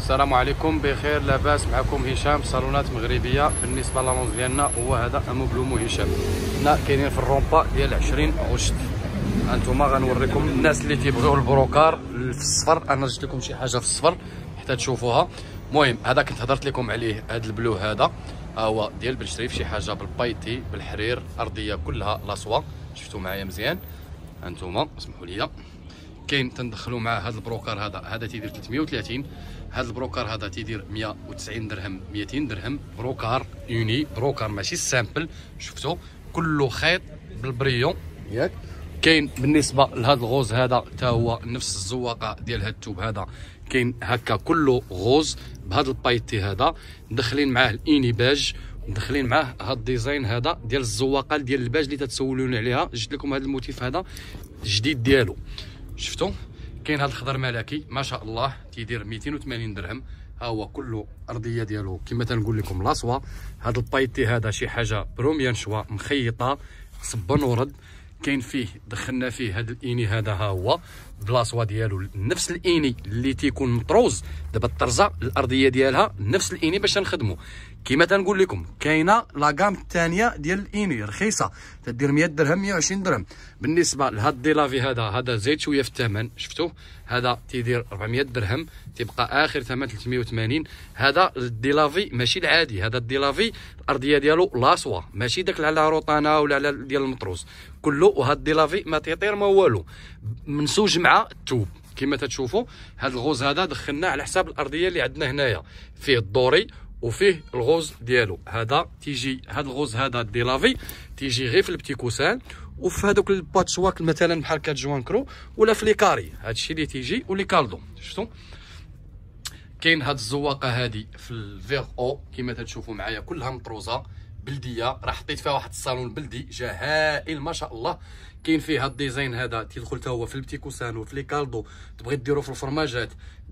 السلام عليكم بخير لاباس معكم هشام صالونات مغربيه بالنسبه للونز ديالنا هو هذا اموبلومو هشام هنا كاينين في الرومبا ديال 20 غشت انتم غنوريكم الناس اللي تيبغيو البروكار في الصفر انا جبت لكم شي حاجه في الصفر حتى تشوفوها المهم هذا كنت هضرت لكم عليه هذا البلو هذا آه، هو ديال شريف شي حاجه بالبيتي بالحرير ارضيه كلها لاسوا شفتوا معايا مزيان انتم اسمحوا لي كاين تندخلوا مع هذا البروكر هذا هذا تيدير 330 هذا البروكر هذا تيدير 190 درهم 200 درهم بروكر يوني بروكر ماشي سامبل شفتوا كله خيط بالبريون ياك كاين بالنسبه لهذا الغوز هذا حتى هو نفس الزواقه ديال هذا التوب هذا كاين هكا كله غوز بهذا البايتي هذا مدخلين معاه الايني باج مدخلين معاه هذا الديزاين هذا ديال الزواقه ديال الباج اللي تتسولون عليها جبت لكم هذا الموتيف هذا جديد ديالو شفتوا كاين هذا الخضر ملكي ما شاء الله تيدير 280 درهم ها هو كله ارضيه ديالو كما تنقول لكم لاصوه هذا البايتي هذا شي حاجه بروميان شوا مخيطه صبن ورد كاين فيه دخلنا فيه هذا الاني هذا ها هو بلاصوا ديالو نفس الاني اللي تيكون مطروز دابا الطرزه الارضيه ديالها نفس الاني باش نخدمو كما تنقول لكم كاينه لاكام الثانيه ديال الاني رخيصه تدير 100 درهم 120 درهم بالنسبه لهاد الديلافي هذا هذا زيد شويه في الثمن شفتوه هذا تيدير 400 درهم تيبقى اخر ثمن 380 هذا الديلافي ماشي العادي هذا الديلافي الارضيه ديالو لاصوا ماشي داك على روطانا ولا على ديال المطروز كله وهاد الديلافي ما تيطير ما والو منسوج مع مع الثوب كما تتشوفوا هذا الغوز هذا دخلناه على حساب الارضيه اللي عندنا هنايا فيه الدوري وفيه الغوز ديالو هذا تيجي هذا الغوز هذا ديلافي تيجي غير في البتي كوسان وفي هذوك الباتشواك مثلا بحال كات جوان كرو ولا في ليكاري هذا الشيء اللي تيجي ولي كالدو شفتوا كاين هاد الزواقه هادي في الفيغ او كما تتشوفوا معايا كلها مطروزه بلديه راه حطيت فيها واحد الصالون بلدي جاء هائل ما شاء الله كاين فيه هاد الديزاين هذا تيدخل حتى هو في البتيكوسانو في لي كالدو تبغي ديرو في الفرماجات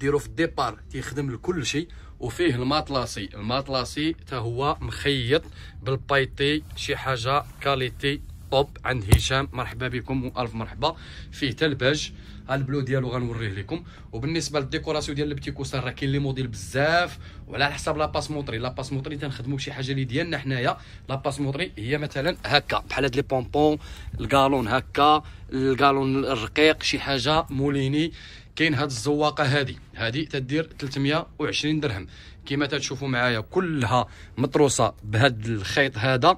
ديرو في الديبار تيخدم لكل شيء وفيه الماطلاسي الماطلاسي حتى هو مخيط بالبايتي شي حاجه كاليتي طوب عند هشام مرحبا بكم والف مرحبا فيه تلبج الباج البلو ديالو غنوريه لكم وبالنسبه للديكوراسيون ديال البتي كوسان راه كاين لي موديل بزاف وعلى حساب لاباس موطري لاباس موطري تنخدموا بشي حاجه اللي ديالنا حنايا لاباس موطري هي مثلا هكا بحال هاد لي بونبون الكالون هكا الكالون الرقيق شي حاجه موليني كاين هاد الزواقه هادي هادي تدير 320 درهم كما تشوفوا معايا كلها مطروسه بهاد الخيط هذا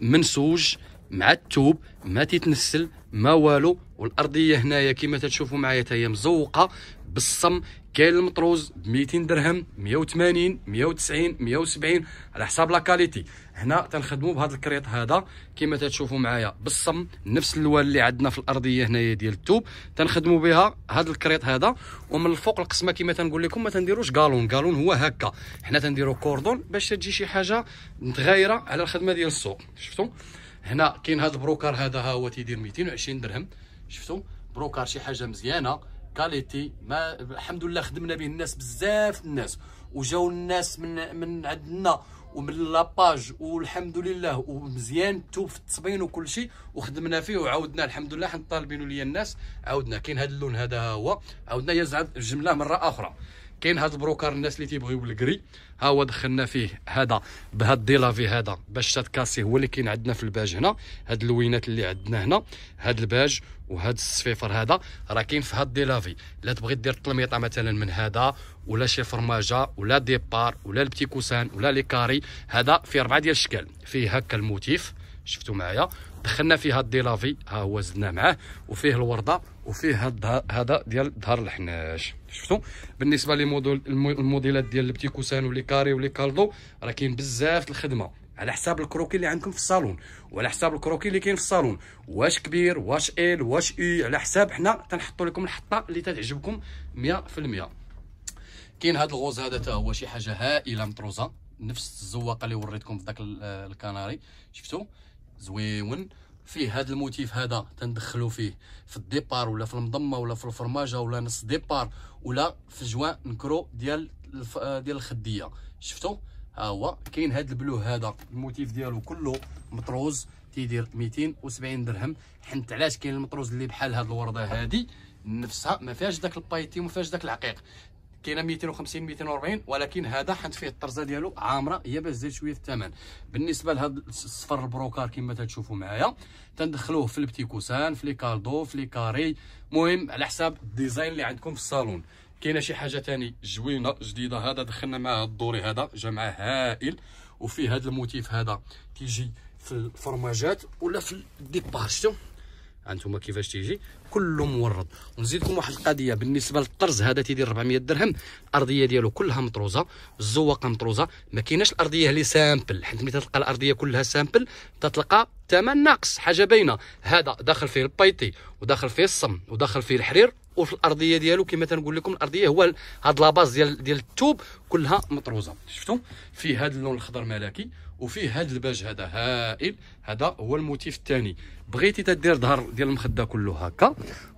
منسوج مع التوب ما تيتنسل ما والو والارضيه هنايا كما تشوفوا معايا حتى هي مزوقه بالصم كاين المطروز ب 200 درهم 180 190 170 على حساب لا كاليتي هنا تنخدموا بهذا الكريط هذا كما تشوفوا معايا بالصم نفس الوال اللي عندنا في الارضيه هنايا ديال التوب تنخدموا بها هذا الكريط هذا ومن الفوق القسمه كما تنقول لكم ما تنديروش غالون غالون هو هكا حنا تنديروا كوردون باش تجي شي حاجه متغايره على الخدمه ديال السوق شفتوا هنا كاين هذا البروكر هذا ها هو تيدير 220 درهم شفتوا بروكار شي حاجه مزيانه كاليتي ما الحمد لله خدمنا به الناس بزاف الناس وجاو الناس من من عندنا ومن لاباج والحمد لله ومزيان تو في التصميم وكل شيء وخدمنا فيه وعاودنا الحمد لله حنا طالبينو ليا الناس عاودنا كاين هذا اللون هذا هو عاودنا يزعم الجمله مره اخرى كاين هذا البروكار الناس اللي تيبغيو بالكري ها هو دخلنا فيه هذا بهاد ديلافي هذا باش تتكاسي هو اللي كاين عندنا في الباج هنا هاد اللوينات اللي عندنا هنا هاد الباج وهاد الصفيفر هذا راه كاين في هاد ديلافي لا تبغي دير طلميطة مثلا من هذا ولا شي فرماجه ولا ديبار ولا البتيكوسان ولا لي كاري هذا فيه اربعه ديال الشكال فيه هكا الموتيف شفتوا معايا دخلنا فيه هاد ديلافي ها هو زدنا معاه وفيه الورده وفيه هاد هذا ديال ظهر الحناش شفتوا بالنسبه لموديل الموديلات ديال البتي كوسان ولي كاري ولي كالدو راه كاين بزاف الخدمه على حساب الكروكي اللي عندكم في الصالون وعلى حساب الكروكي اللي كاين في الصالون واش كبير واش ال واش اي على حساب حنا تنحطوا لكم الحطه اللي تعجبكم 100% كاين هذا الغوز هذا حتى هو شي حاجه هائله مطروزه نفس الزواقه اللي وريتكم في ذاك الكناري شفتوا زويون فيه هذا الموتيف هذا تندخلو فيه في الديبار ولا في المضمه ولا في الفرماجه ولا نص ديبار ولا في جوان نكرو ديال آه، ديال الخديه شفتوا ها هو كاين هذا البلو هذا الموتيف ديالو كله مطروز تيدير 270 درهم حنت علاش كاين المطروز اللي بحال هذه الورده هذه نفسها ما فيهاش داك البايتي وما فيهاش داك العقيق كاينه 250 240 ولكن هذا حنت فيه الطرزه ديالو عامره هي باش زاد شويه الثمن بالنسبه لهذا الصفر البروكار كما تشوفوا معايا تندخلوه في البتيكوسان في لي كالدو في لي كاري المهم على حساب الديزاين اللي عندكم في الصالون كاينه شي حاجه ثاني زوينه جديده هذا دخلنا معاه الدوري هذا جا معاه هائل وفيه هذا الموتيف هذا كيجي في الفرماجات ولا في الديبار شفتوا هانتوما كيفاش تيجي كله مورد ونزيدكم واحد القضيه بالنسبه للطرز هذا تيدير 400 درهم الارضيه ديالو كلها مطروزه الزواقه مطروزه ما كايناش الارضيه اللي سامبل حيت ملي تلقى الارضيه كلها سامبل تتلقى ثمن ناقص حاجه باينه هذا داخل فيه البايتي وداخل فيه الصم وداخل فيه الحرير وفي الارضيه ديالو كما تنقول لكم الارضيه هو هاد لاباز ديال ديال الثوب كلها مطروزه شفتوا فيه هذا اللون الخضر ملكي وفيه هذا الباج هذا هائل هذا هو الموتيف الثاني بغيتي تدير ظهر ديال المخده كله هكا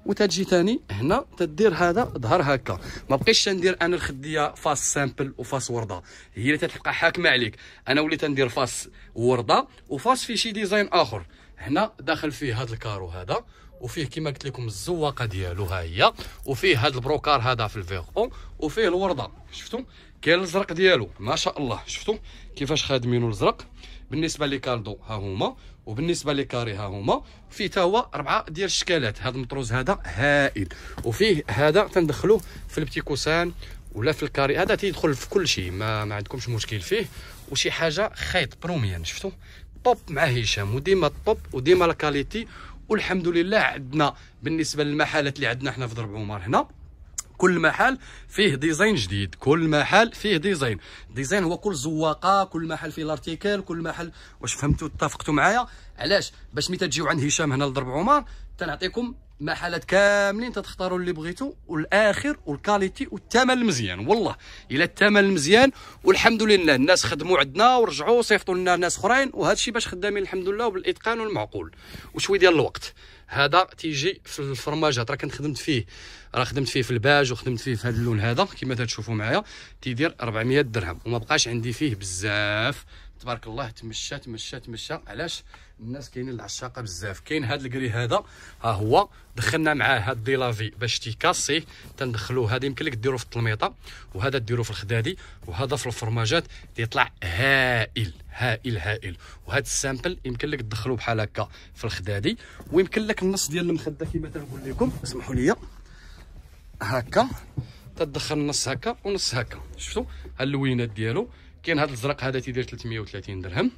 وتجي ثاني هنا تدير هذا ظهر هكا ما بقيتش تندير انا الخديه فاس سامبل وفاس ورده هي اللي تتبقى حاكمه عليك انا وليت ندير فاس ورده وفاس في شي ديزاين اخر هنا داخل فيه هذا الكارو هذا وفيه كما قلت لكم الزواقه ديالو ها هي وفيه هذا البروكار هذا في الفيغون وفيه الورده شفتوا كاين الزرق ديالو ما شاء الله شفتوا كيفاش خادمينو الزرق بالنسبه لكالدو ها هما وبالنسبه لكاري ها هما فيه تا هو اربعه ديال الشكالات هذا المطروز هذا هائل وفيه هذا تندخلوه في البتيكوسان ولا في الكاري هذا تيدخل في كل شيء ما, ما عندكمش مشكل فيه وشي حاجه خيط بروميان شفتوا طوب مع هشام وديما الطوب وديما لاكاليتي والحمد لله عندنا بالنسبه للمحلات اللي عندنا حنا في درب عمر هنا كل محل فيه ديزاين جديد كل محل فيه ديزاين ديزاين هو كل زواقه كل محل فيه لارتيكل كل محل واش فهمتوا اتفقتوا معايا علاش باش ملي تجيو عند هشام هنا لضرب عمر تنعطيكم محلات كاملين تختاروا اللي بغيتوا والاخر والكاليتي والثمن المزيان والله الى الثمن المزيان والحمد لله الناس خدموا عندنا ورجعوا صيفطوا لنا ناس اخرين وهذا الشيء باش خدامين الحمد لله وبالاتقان والمعقول وشوي ديال الوقت هذا تيجي في الفرماجات راه كنت خدمت فيه راه خدمت فيه في الباج وخدمت فيه في هذا اللون هذا كما تشوفوا معايا تيدير 400 درهم وما بقاش عندي فيه بزاف تبارك الله تمشى تمشى تمشى علاش الناس كاينين العشاقه بزاف كاين هذا الكري هذا ها هو دخلنا معاه هاد ديلافي باش تيكاسي تندخلوه هذا يمكن لك ديروه في الطلميطه وهذا ديروه في الخدادي وهذا في الفرماجات تيطلع هائل هائل هائل وهذا السامبل يمكن لك تدخلو بحال هكا في الخدادي ويمكن لك النص ديال المخده كما تنقول لكم اسمحوا لي هكا تدخل نص هكا ونص هكا شفتوا هاللوينات اللوينات ديالو كاين هذا الزرق هذا تيدير 330 درهم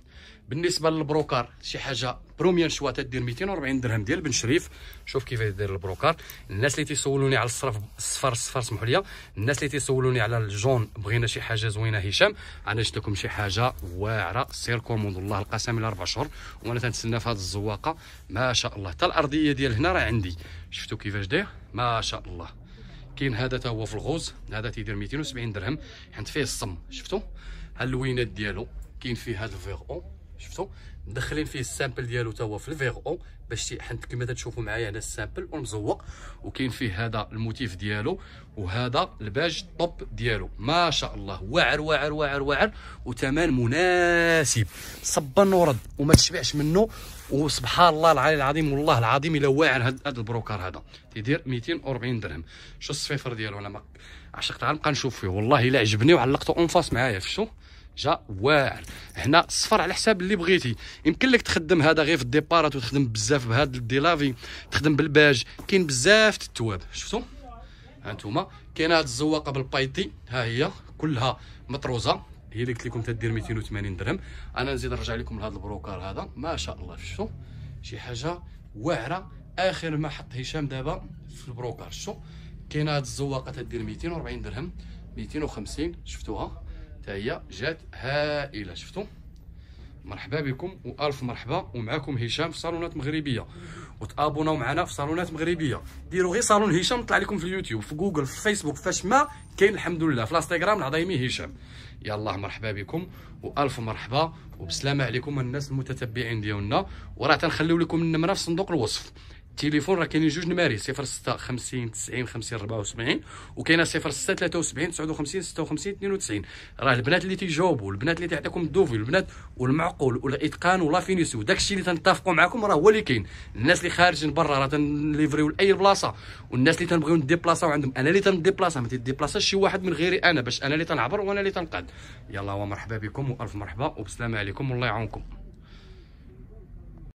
بالنسبه للبروكار شي حاجه بروميير شوا تدير 240 درهم ديال بن شريف شوف كيف يدير البروكار الناس اللي تيسولوني على الصرف الصفر الصفر سمحوا لي الناس اللي تيسولوني على الجون بغينا شي حاجه زوينه هشام انا جبت لكم شي حاجه واعره سير كوموند والله القسم الى اربع شهور وانا تنتسنى في هذه الزواقه ما شاء الله حتى الارضيه ديال هنا راه عندي شفتوا كيفاش داير ما شاء الله كاين هذا تا هو في الغوز هذا تيدير 270 درهم حيت فيه الصم شفتوا ها اللوينات ديالو كاين فيه هذا الفيغ اون شفتوا مدخلين فيه السامبل ديالو توا هو في الفيغ او باش حنت كما تشوفوا معايا هنا السامبل والمزوق وكاين فيه هذا الموتيف ديالو وهذا الباج طوب ديالو ما شاء الله واعر واعر واعر واعر وثمن مناسب صبن ورد وما تشبعش منه وسبحان الله العلي العظيم والله العظيم الا واعر هذا البروكر هذا تيدير 240 درهم شو الصفيفر ديالو انا ما عشقت غنبقى نشوف فيه والله الا عجبني وعلقته اون فاس معايا فشو جا واعر هنا صفر على حساب اللي بغيتي يمكن لك تخدم هذا غير في الديبارات وتخدم بزاف بهذا الديلافي تخدم بالباج كاين بزاف التواب شفتوا هانتوما كاين هاد الزواقه بالبايتي ها هي كلها مطروزه هي اللي قلت لكم تدير 280 درهم انا نزيد نرجع لكم لهذا البروكار هذا ما شاء الله شفتوا شي حاجه واعره اخر ما حط هشام دابا في البروكار شفتوا كاينه هاد الزواقه تدير 240 درهم 250 شفتوها هي جات هائله شفتوا مرحبا بكم والف مرحبا ومعكم هشام في صالونات مغربيه وتابوناو معنا في صالونات مغربيه ديروا غير صالون هشام طلع لكم في اليوتيوب في جوجل في فيسبوك فاش ما كاين الحمد لله في الانستغرام العظيمي هشام يلا مرحبا بكم والف مرحبا وبسلامه عليكم الناس المتتبعين ديالنا وراه تنخليو لكم النمره في صندوق الوصف التليفون راه كاينين جوج نماري 06 50 90 50 74 وكاينه 06 73 59 56 92 راه البنات اللي تيجاوبوا البنات اللي تيعطيكم الدوفي البنات والمعقول والاتقان ولا فينيسيو داكشي اللي تنتفقوا معكم راه هو اللي كاين الناس اللي خارجين برا راه تنليفريو لاي بلاصه والناس اللي تنبغيو نديبلاصاو عندهم انا اللي تنديبلاصا ما تيديبلاصاش شي واحد من غيري انا باش انا اللي تنعبر وانا اللي تنقاد يلا ومرحبا بكم والف مرحبا وبسلامه عليكم والله يعاونكم